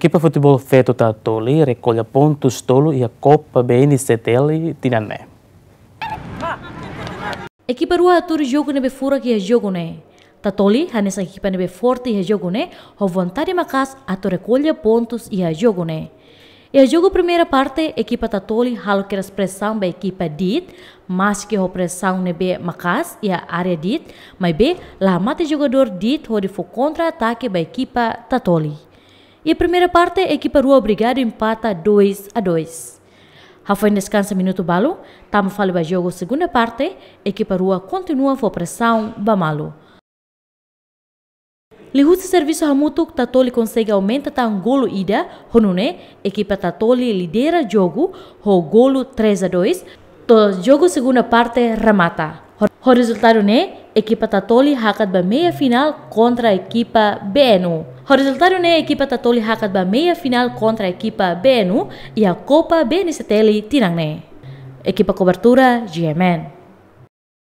L'equipe futebol feito da Toli recolhe pontos tolo e a Copa BNCTL Tirané. Equipa rua atura jogo nebe fura que é jogo né. Tatoli, hanes a equipa nebe forte e é jogo né, o vontade macas ato recolhe pontos e é jogo né. E a é jogo primeira parte, equipa Tatoli halo que pressão ba equipa dit, mas que é o pressão nebe macas e a área dit, mas be, lá mate jogador dit ho de fo contra-ataque ba equipa Tatoli. E a primeira parte, é a equipa Rua Obrigado empata 2 a 2. Rafael descansa minuto balo, estamos falando para o jogo segunda parte, a equipa Rua continua a pressão Bamalo. Lihut serviço Hamutu Tatoli consegue aumentar um golo ida, Honune, equipa Tatoli lidera jogo, o golo 3 a 2, to jogo segunda parte remata. O resultado né, equipa Tatoli hakat ba meia final contra a equipa BNU. O resultado é a equipa Tatoli hakat ba meia final contra a equipa BNU e a Copa BNCTL Tinang ne. Equipa cobertura GMN.